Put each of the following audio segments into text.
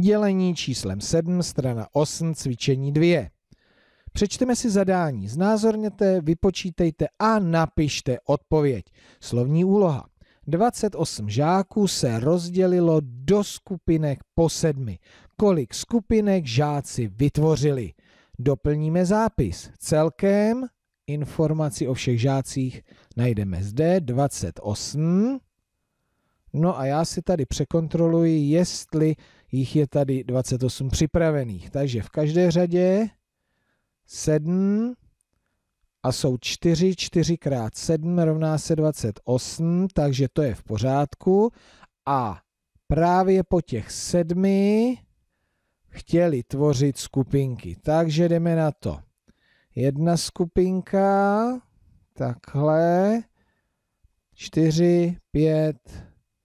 dělení číslem 7, strana 8, cvičení 2. Přečteme si zadání, znázorněte, vypočítejte a napište odpověď. Slovní úloha. 28 žáků se rozdělilo do skupinek po sedmi. Kolik skupinek žáci vytvořili? Doplníme zápis. Celkem informaci o všech žácích najdeme zde 28 No a já si tady překontroluji, jestli jich je tady 28 připravených. Takže v každé řadě 7 a jsou 4, 4 krát 7 rovná se 28, takže to je v pořádku. A právě po těch 7 chtěli tvořit skupinky. Takže jdeme na to. Jedna skupinka, takhle, 4, 5,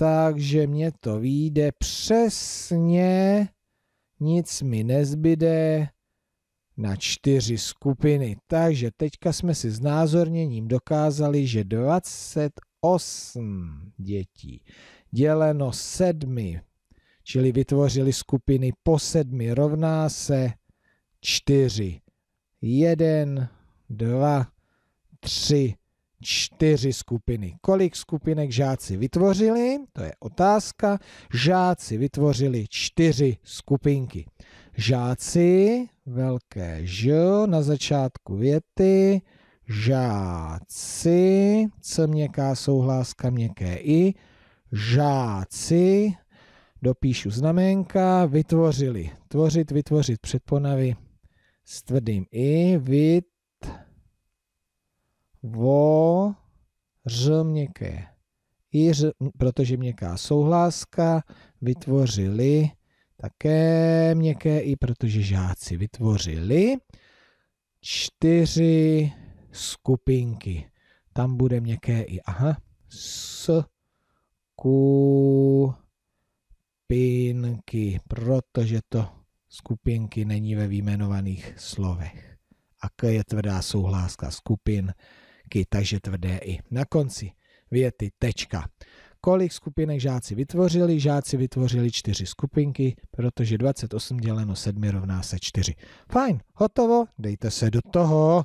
takže mě to vyjde přesně, nic mi nezbyde na čtyři skupiny. Takže teďka jsme si znázorněním dokázali, že 28 dětí děleno sedmi, čili vytvořili skupiny po sedmi, rovná se čtyři. Jeden, dva, tři, čtyři skupiny. Kolik skupinek žáci vytvořili? To je otázka. Žáci vytvořili čtyři skupinky. Žáci, velké Ž, na začátku věty, žáci, co měká souhláska, měkké I, žáci, dopíšu znamenka, vytvořili, tvořit, vytvořit předponavy s tvrdým I, vyt, vo, ř měkké. I ř, protože měkká souhláska vytvořili také měkké i, protože žáci vytvořili čtyři skupinky. Tam bude měkké i. Aha. S, ku, pinky, protože to skupinky není ve výjmenovaných slovech. A k je tvrdá souhláska skupin znaky, takže tvrdé i na konci věty tečka. Kolik skupinek žáci vytvořili? Žáci vytvořili čtyři skupinky, protože 28 děleno 7 rovná se 4. Fajn, hotovo, dejte se do toho.